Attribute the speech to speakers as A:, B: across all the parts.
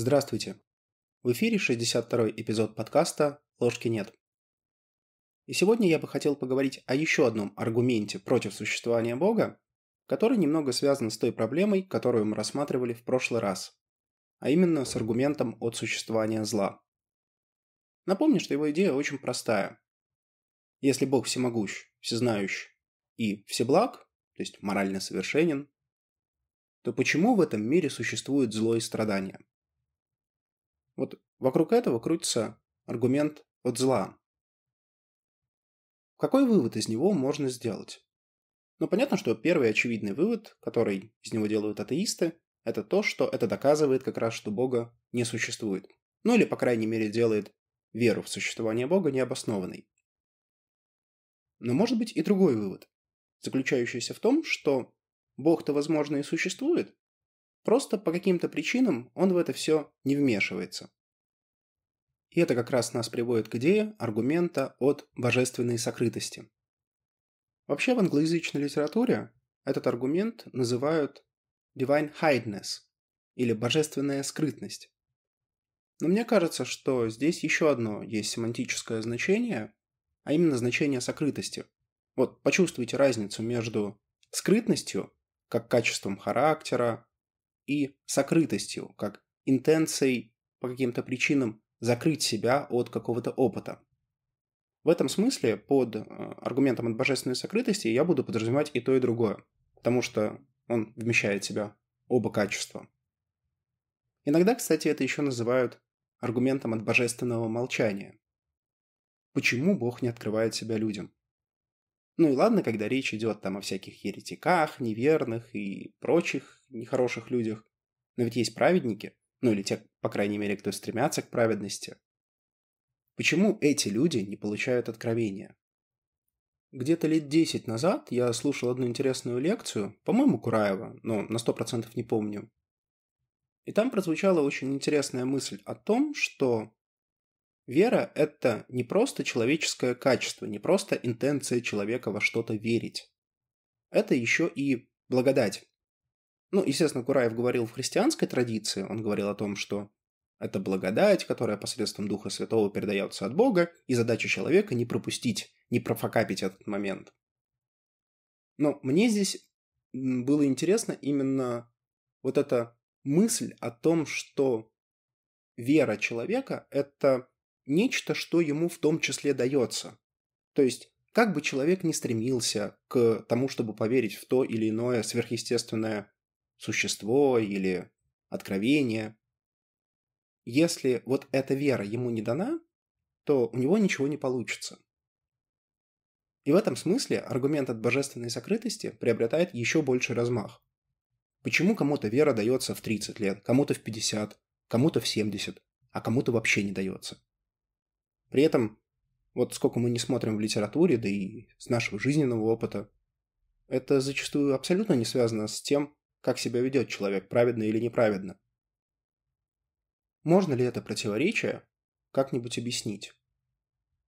A: Здравствуйте! В эфире 62-й эпизод подкаста «Ложки нет». И сегодня я бы хотел поговорить о еще одном аргументе против существования Бога, который немного связан с той проблемой, которую мы рассматривали в прошлый раз, а именно с аргументом от существования зла. Напомню, что его идея очень простая. Если Бог всемогущ, всезнающ и всеблаг, то есть морально совершенен, то почему в этом мире существует зло и страдания? Вот вокруг этого крутится аргумент от зла. Какой вывод из него можно сделать? Ну, понятно, что первый очевидный вывод, который из него делают атеисты, это то, что это доказывает как раз, что Бога не существует. Ну или, по крайней мере, делает веру в существование Бога необоснованной. Но может быть и другой вывод, заключающийся в том, что Бог-то, возможно, и существует, Просто по каким-то причинам он в это все не вмешивается. И это как раз нас приводит к идее аргумента от божественной сокрытости. Вообще в англоязычной литературе этот аргумент называют divine hidedness или божественная скрытность. Но мне кажется, что здесь еще одно есть семантическое значение, а именно значение сокрытости. Вот почувствуйте разницу между скрытностью, как качеством характера, и сокрытостью, как интенцией по каким-то причинам закрыть себя от какого-то опыта. В этом смысле под э, аргументом от божественной сокрытости я буду подразумевать и то, и другое, потому что он вмещает в себя оба качества. Иногда, кстати, это еще называют аргументом от божественного молчания. Почему Бог не открывает себя людям? Ну и ладно, когда речь идет там о всяких еретиках, неверных и прочих нехороших людях. Но ведь есть праведники, ну или те, по крайней мере, кто стремятся к праведности. Почему эти люди не получают откровения? Где-то лет 10 назад я слушал одну интересную лекцию, по-моему, Кураева, но на 100% не помню. И там прозвучала очень интересная мысль о том, что вера – это не просто человеческое качество, не просто интенция человека во что-то верить. Это еще и благодать. Ну, естественно, Кураев говорил в христианской традиции, он говорил о том, что это благодать, которая посредством Духа Святого передается от Бога, и задача человека не пропустить, не профокапить этот момент. Но мне здесь было интересно именно вот эта мысль о том, что вера человека – это нечто, что ему в том числе дается. То есть, как бы человек ни стремился к тому, чтобы поверить в то или иное сверхъестественное существо или откровение. Если вот эта вера ему не дана, то у него ничего не получится. И в этом смысле аргумент от божественной сокрытости приобретает еще больший размах. Почему кому-то вера дается в 30 лет, кому-то в 50, кому-то в 70, а кому-то вообще не дается? При этом, вот сколько мы не смотрим в литературе, да и с нашего жизненного опыта, это зачастую абсолютно не связано с тем, как себя ведет человек, праведно или неправедно. Можно ли это противоречие как-нибудь объяснить?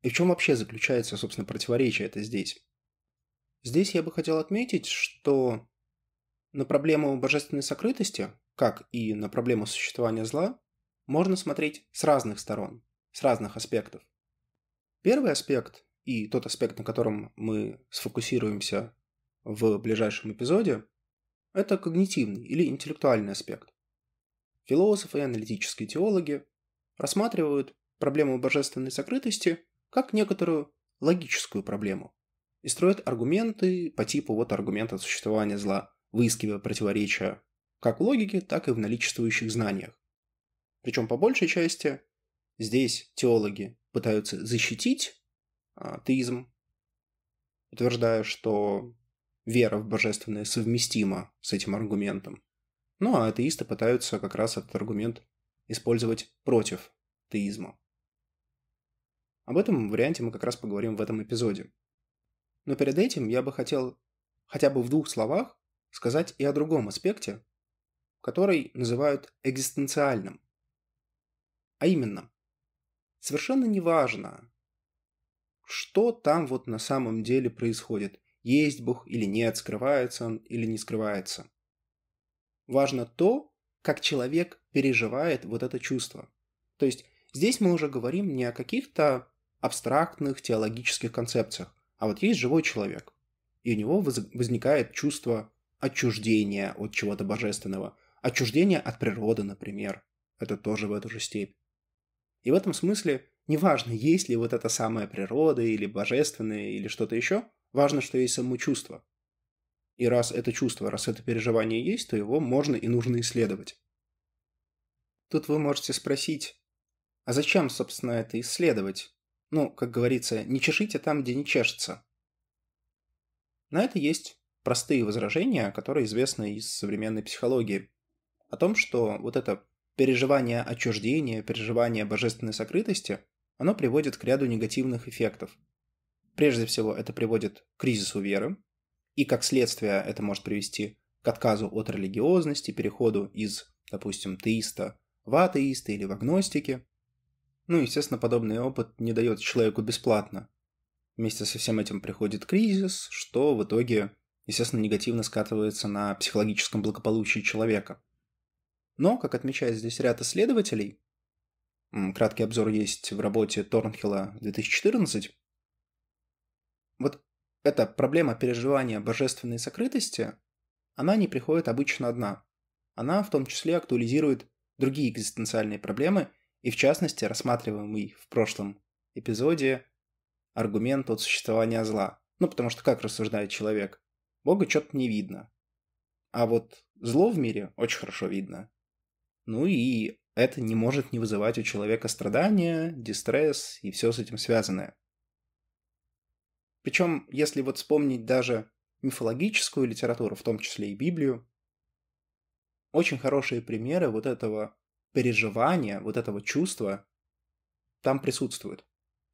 A: И в чем вообще заключается, собственно, противоречие это здесь? Здесь я бы хотел отметить, что на проблему божественной сокрытости, как и на проблему существования зла, можно смотреть с разных сторон, с разных аспектов. Первый аспект, и тот аспект, на котором мы сфокусируемся в ближайшем эпизоде, это когнитивный или интеллектуальный аспект. Философы и аналитические теологи рассматривают проблему божественной сокрытости как некоторую логическую проблему и строят аргументы по типу вот аргумента существования зла, выискивая противоречия как в логике, так и в наличествующих знаниях. Причем по большей части здесь теологи пытаются защитить атеизм, утверждая, что вера в божественное совместима с этим аргументом. Ну а атеисты пытаются как раз этот аргумент использовать против теизма. Об этом варианте мы как раз поговорим в этом эпизоде. Но перед этим я бы хотел хотя бы в двух словах сказать и о другом аспекте, который называют экзистенциальным. А именно, совершенно не важно, что там вот на самом деле происходит есть Бог или нет, скрывается он или не скрывается. Важно то, как человек переживает вот это чувство. То есть здесь мы уже говорим не о каких-то абстрактных теологических концепциях, а вот есть живой человек, и у него возникает чувство отчуждения от чего-то божественного, отчуждения от природы, например. Это тоже в эту же степь. И в этом смысле неважно, есть ли вот эта самая природа или божественное или что-то еще – Важно, что есть само чувство. И раз это чувство, раз это переживание есть, то его можно и нужно исследовать. Тут вы можете спросить, а зачем, собственно, это исследовать? Ну, как говорится, не чешите там, где не чешется. На это есть простые возражения, которые известны из современной психологии. О том, что вот это переживание отчуждения, переживание божественной сокрытости, оно приводит к ряду негативных эффектов – Прежде всего, это приводит к кризису веры, и как следствие это может привести к отказу от религиозности, переходу из, допустим, теиста в атеиста или в агностики. Ну, естественно, подобный опыт не дает человеку бесплатно. Вместе со всем этим приходит кризис, что в итоге, естественно, негативно скатывается на психологическом благополучии человека. Но, как отмечает здесь ряд исследователей, краткий обзор есть в работе Торнхилла 2014, вот эта проблема переживания божественной сокрытости, она не приходит обычно одна. Она в том числе актуализирует другие экзистенциальные проблемы, и в частности рассматриваемый в прошлом эпизоде аргумент от существования зла. Ну, потому что как рассуждает человек? Бога что-то не видно. А вот зло в мире очень хорошо видно. Ну и это не может не вызывать у человека страдания, дистресс и все с этим связанное. Причем, если вот вспомнить даже мифологическую литературу, в том числе и Библию, очень хорошие примеры вот этого переживания, вот этого чувства там присутствуют.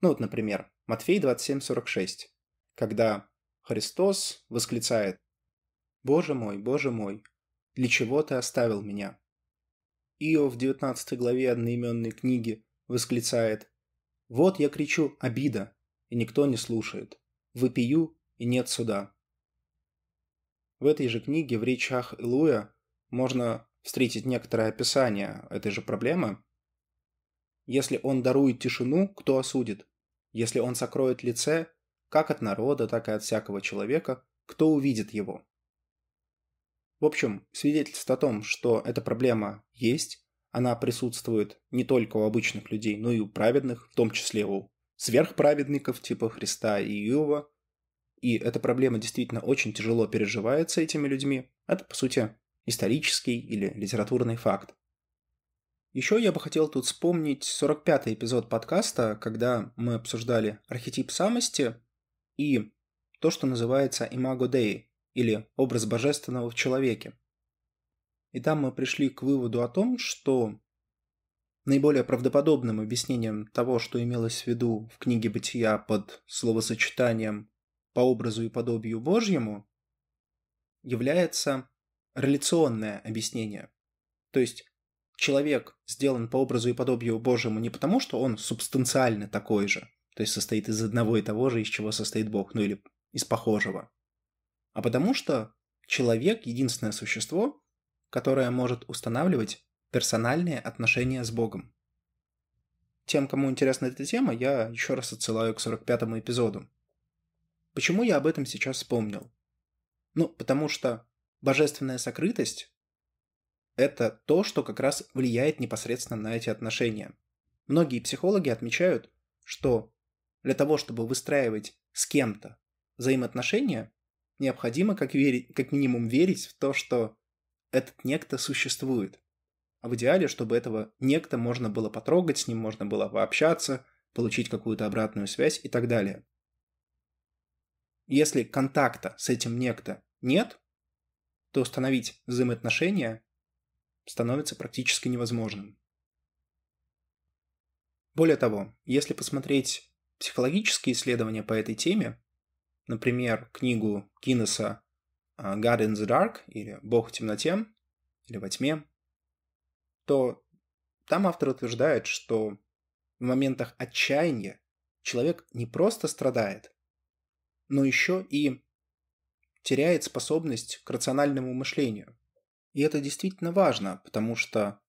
A: Ну вот, например, Матфей 27:46, когда Христос восклицает «Боже мой, Боже мой, для чего ты оставил меня?» Иов в 19 главе одноименной книги восклицает «Вот я кричу, обида, и никто не слушает. «Выпию и нет суда». В этой же книге в речах Илуя можно встретить некоторое описание этой же проблемы. Если он дарует тишину, кто осудит? Если он сокроет лице, как от народа, так и от всякого человека, кто увидит его? В общем, свидетельство о том, что эта проблема есть, она присутствует не только у обычных людей, но и у праведных, в том числе у сверхправедников типа Христа и Иова, и эта проблема действительно очень тяжело переживается этими людьми, это, по сути, исторический или литературный факт. Еще я бы хотел тут вспомнить 45-й эпизод подкаста, когда мы обсуждали архетип самости и то, что называется имаго деи, или образ божественного в человеке. И там мы пришли к выводу о том, что Наиболее правдоподобным объяснением того, что имелось в виду в книге «Бытия» под словосочетанием «по образу и подобию Божьему» является реляционное объяснение. То есть человек сделан по образу и подобию Божьему не потому, что он субстанциально такой же, то есть состоит из одного и того же, из чего состоит Бог, ну или из похожего, а потому что человек — единственное существо, которое может устанавливать персональные отношения с Богом. Тем, кому интересна эта тема, я еще раз отсылаю к 45-му эпизоду. Почему я об этом сейчас вспомнил? Ну, потому что божественная сокрытость – это то, что как раз влияет непосредственно на эти отношения. Многие психологи отмечают, что для того, чтобы выстраивать с кем-то взаимоотношения, необходимо как, верить, как минимум верить в то, что этот некто существует – а в идеале, чтобы этого некто можно было потрогать, с ним можно было пообщаться, получить какую-то обратную связь и так далее. Если контакта с этим некто нет, то установить взаимоотношения становится практически невозможным. Более того, если посмотреть психологические исследования по этой теме, например, книгу Киннеса а, «God in the Dark» или «Бог в темноте» или «Во тьме», то там автор утверждает, что в моментах отчаяния человек не просто страдает, но еще и теряет способность к рациональному мышлению. И это действительно важно, потому что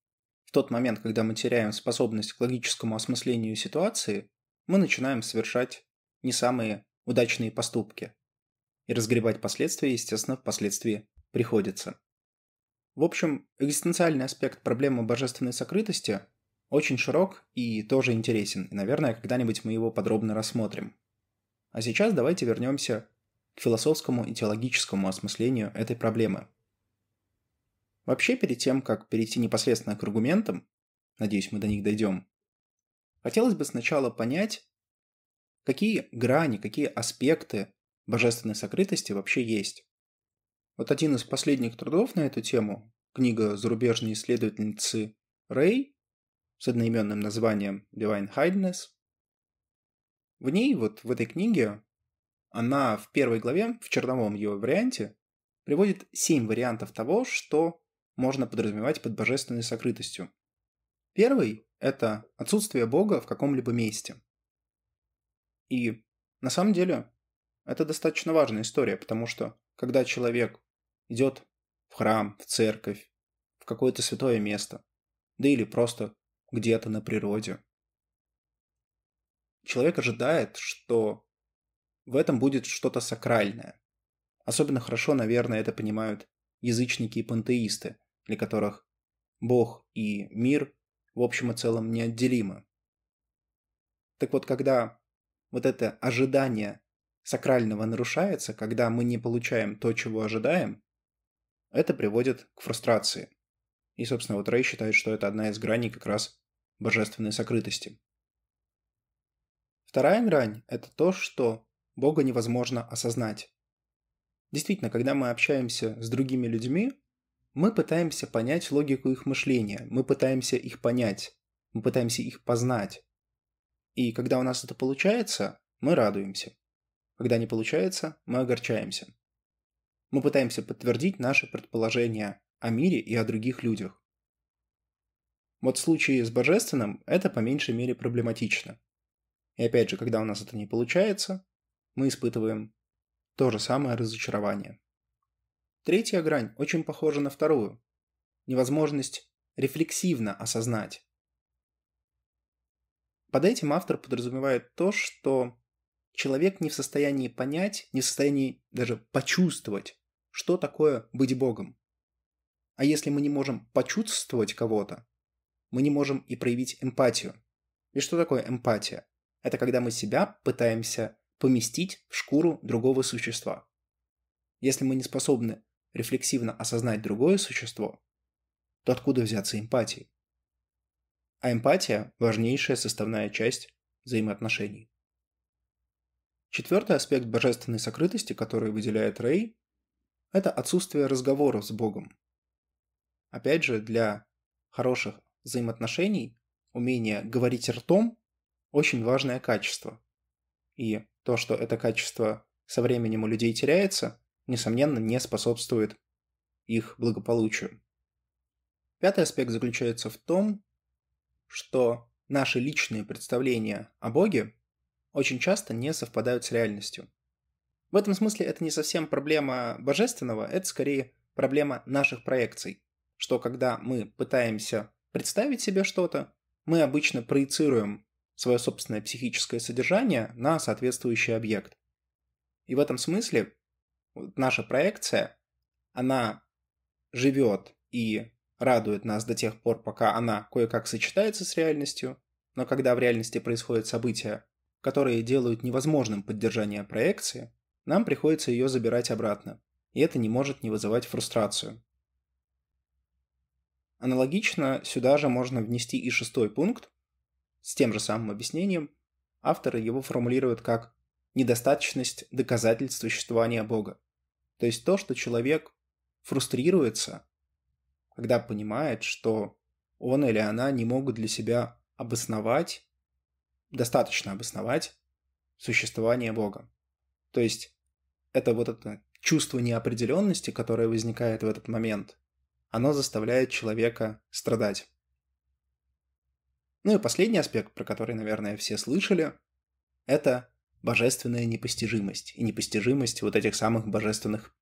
A: в тот момент, когда мы теряем способность к логическому осмыслению ситуации, мы начинаем совершать не самые удачные поступки. И разгребать последствия, естественно, впоследствии приходится. В общем, экзистенциальный аспект проблемы божественной сокрытости очень широк и тоже интересен, и, наверное, когда-нибудь мы его подробно рассмотрим. А сейчас давайте вернемся к философскому и теологическому осмыслению этой проблемы. Вообще, перед тем, как перейти непосредственно к аргументам, надеюсь, мы до них дойдем, хотелось бы сначала понять, какие грани, какие аспекты божественной сокрытости вообще есть. Вот один из последних трудов на эту тему, книга зарубежной исследовательницы Рэй с одноименным названием Divine Hiddeness, в ней, вот в этой книге, она в первой главе, в черновом ее варианте, приводит семь вариантов того, что можно подразумевать под божественной сокрытостью. Первый – это отсутствие Бога в каком-либо месте. И на самом деле это достаточно важная история, потому что когда человек Идет в храм, в церковь, в какое-то святое место, да или просто где-то на природе. Человек ожидает, что в этом будет что-то сакральное. Особенно хорошо, наверное, это понимают язычники и пантеисты, для которых Бог и мир в общем и целом неотделимы. Так вот, когда вот это ожидание сакрального нарушается, когда мы не получаем то, чего ожидаем, это приводит к фрустрации. И, собственно, вот Рэй считает, что это одна из граней как раз божественной сокрытости. Вторая грань – это то, что Бога невозможно осознать. Действительно, когда мы общаемся с другими людьми, мы пытаемся понять логику их мышления, мы пытаемся их понять, мы пытаемся их познать. И когда у нас это получается, мы радуемся. Когда не получается, мы огорчаемся. Мы пытаемся подтвердить наши предположения о мире и о других людях. Вот в случае с божественным это по меньшей мере проблематично. И опять же, когда у нас это не получается, мы испытываем то же самое разочарование. Третья грань очень похожа на вторую. Невозможность рефлексивно осознать. Под этим автор подразумевает то, что человек не в состоянии понять, не в состоянии даже почувствовать что такое быть Богом. А если мы не можем почувствовать кого-то, мы не можем и проявить эмпатию. И что такое эмпатия? Это когда мы себя пытаемся поместить в шкуру другого существа. Если мы не способны рефлексивно осознать другое существо, то откуда взяться эмпатии? А эмпатия – важнейшая составная часть взаимоотношений. Четвертый аспект божественной сокрытости, который выделяет Рэй, это отсутствие разговоров с Богом. Опять же, для хороших взаимоотношений умение говорить ртом – очень важное качество. И то, что это качество со временем у людей теряется, несомненно, не способствует их благополучию. Пятый аспект заключается в том, что наши личные представления о Боге очень часто не совпадают с реальностью. В этом смысле это не совсем проблема божественного, это скорее проблема наших проекций, что когда мы пытаемся представить себе что-то, мы обычно проецируем свое собственное психическое содержание на соответствующий объект. И в этом смысле наша проекция, она живет и радует нас до тех пор, пока она кое-как сочетается с реальностью, но когда в реальности происходят события, которые делают невозможным поддержание проекции, нам приходится ее забирать обратно, и это не может не вызывать фрустрацию. Аналогично сюда же можно внести и шестой пункт с тем же самым объяснением. Авторы его формулируют как недостаточность доказательств существования Бога. То есть то, что человек фрустрируется, когда понимает, что он или она не могут для себя обосновать, достаточно обосновать существование Бога. То есть это вот это чувство неопределенности, которое возникает в этот момент, оно заставляет человека страдать. Ну и последний аспект, про который, наверное, все слышали, это божественная непостижимость и непостижимость вот этих самых божественных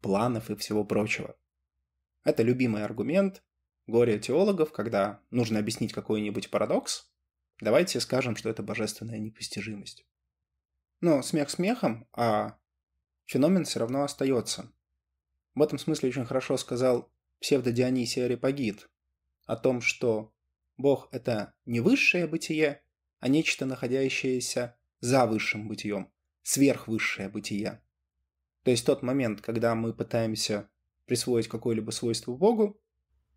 A: планов и всего прочего. Это любимый аргумент горе теологов, когда нужно объяснить какой-нибудь парадокс, давайте скажем, что это божественная непостижимость. Но ну, смех смехом, а феномен все равно остается. В этом смысле очень хорошо сказал псевдодионисий Арипагит о том, что Бог – это не высшее бытие, а нечто, находящееся за высшим бытием, сверхвысшее бытие. То есть тот момент, когда мы пытаемся присвоить какое-либо свойство Богу,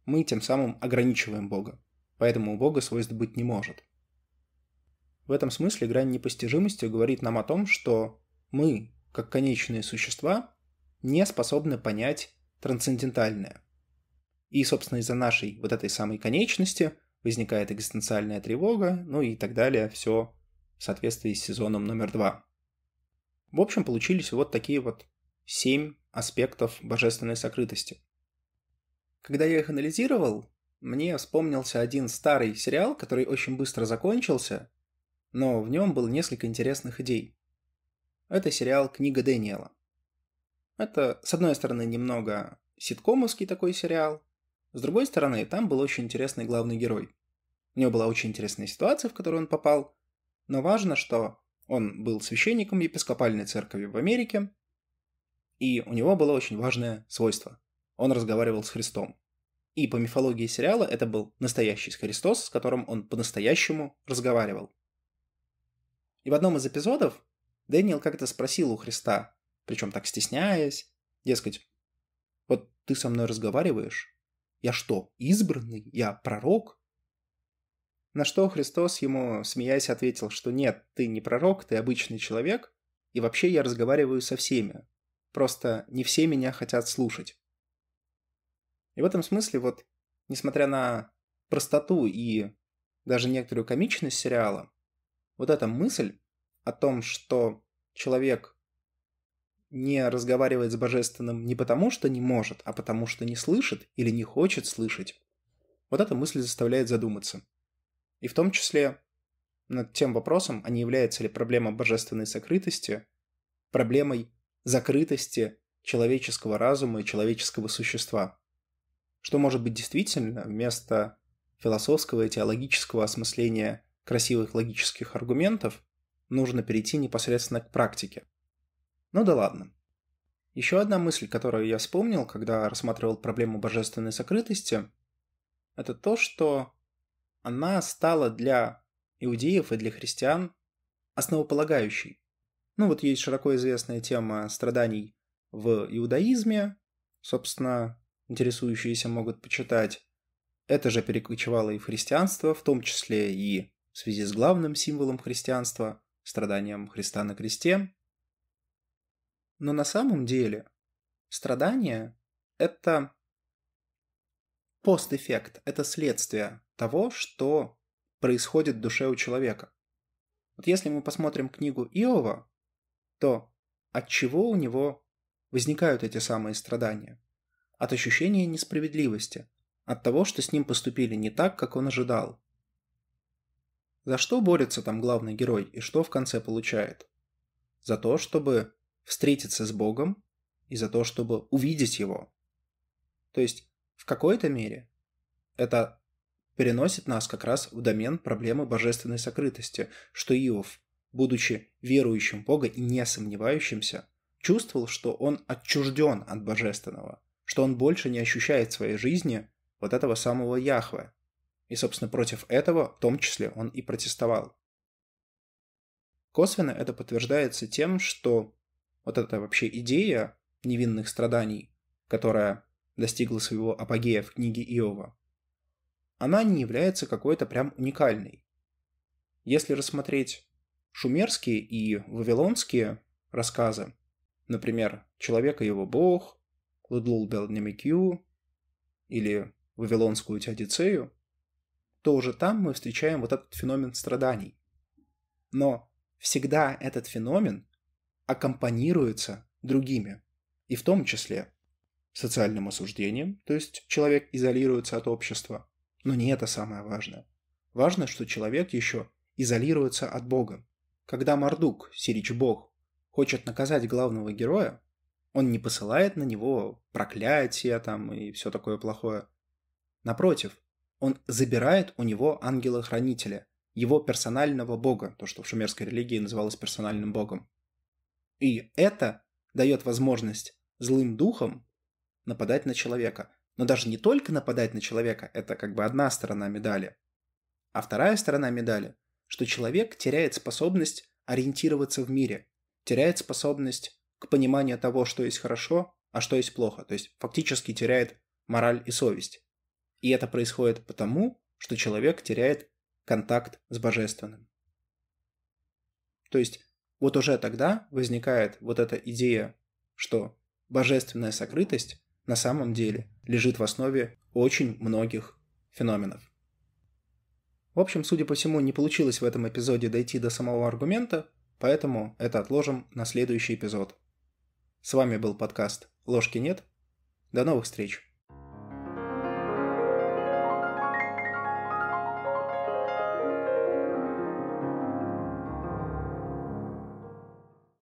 A: мы тем самым ограничиваем Бога. Поэтому у Бога свойств быть не может. В этом смысле грань непостижимости говорит нам о том, что мы как конечные существа, не способны понять трансцендентальное. И, собственно, из-за нашей вот этой самой конечности возникает экзистенциальная тревога, ну и так далее, все в соответствии с сезоном номер два. В общем, получились вот такие вот семь аспектов божественной сокрытости. Когда я их анализировал, мне вспомнился один старый сериал, который очень быстро закончился, но в нем было несколько интересных идей это сериал «Книга Дэниела». Это, с одной стороны, немного ситкомовский такой сериал, с другой стороны, там был очень интересный главный герой. У него была очень интересная ситуация, в которую он попал, но важно, что он был священником епископальной церкви в Америке, и у него было очень важное свойство. Он разговаривал с Христом. И по мифологии сериала это был настоящий Христос, с которым он по-настоящему разговаривал. И в одном из эпизодов Дэниел как-то спросил у Христа, причем так стесняясь, дескать, вот ты со мной разговариваешь? Я что, избранный? Я пророк? На что Христос ему, смеясь, ответил, что нет, ты не пророк, ты обычный человек, и вообще я разговариваю со всеми. Просто не все меня хотят слушать. И в этом смысле вот, несмотря на простоту и даже некоторую комичность сериала, вот эта мысль о том, что человек не разговаривает с Божественным не потому, что не может, а потому, что не слышит или не хочет слышать, вот эта мысль заставляет задуматься. И в том числе над тем вопросом, а не является ли проблема божественной сокрытости проблемой закрытости человеческого разума и человеческого существа. Что может быть действительно вместо философского и теологического осмысления красивых логических аргументов нужно перейти непосредственно к практике. Ну да ладно. Еще одна мысль, которую я вспомнил, когда рассматривал проблему божественной сокрытости, это то, что она стала для иудеев и для христиан основополагающей. Ну вот есть широко известная тема страданий в иудаизме, собственно, интересующиеся могут почитать. Это же перекочевало и в христианство, в том числе и в связи с главным символом христианства страданиям Христа на кресте. Но на самом деле страдания – это постэффект, это следствие того, что происходит в душе у человека. Вот если мы посмотрим книгу Иова, то от чего у него возникают эти самые страдания? От ощущения несправедливости, от того, что с ним поступили не так, как он ожидал, за что борется там главный герой и что в конце получает? За то, чтобы встретиться с Богом и за то, чтобы увидеть его. То есть в какой-то мере это переносит нас как раз в домен проблемы божественной сокрытости, что Иов, будучи верующим Бога и не сомневающимся, чувствовал, что он отчужден от божественного, что он больше не ощущает в своей жизни вот этого самого Яхве, и, собственно, против этого в том числе он и протестовал. Косвенно это подтверждается тем, что вот эта вообще идея невинных страданий, которая достигла своего апогея в книге Иова, она не является какой-то прям уникальной. Если рассмотреть шумерские и вавилонские рассказы, например, «Человек и его бог», «Лудлул Белнемикью» или «Вавилонскую теодицею», то уже там мы встречаем вот этот феномен страданий. Но всегда этот феномен аккомпанируется другими, и в том числе социальным осуждением, то есть человек изолируется от общества, но не это самое важное. Важно, что человек еще изолируется от Бога. Когда Мардук, Сирич Бог, хочет наказать главного героя, он не посылает на него проклятия там и все такое плохое. Напротив, он забирает у него ангела-хранителя, его персонального бога, то, что в шумерской религии называлось персональным богом. И это дает возможность злым духам нападать на человека. Но даже не только нападать на человека, это как бы одна сторона медали. А вторая сторона медали, что человек теряет способность ориентироваться в мире, теряет способность к пониманию того, что есть хорошо, а что есть плохо. То есть фактически теряет мораль и совесть. И это происходит потому, что человек теряет контакт с божественным. То есть вот уже тогда возникает вот эта идея, что божественная сокрытость на самом деле лежит в основе очень многих феноменов. В общем, судя по всему, не получилось в этом эпизоде дойти до самого аргумента, поэтому это отложим на следующий эпизод. С вами был подкаст «Ложки нет». До новых встреч!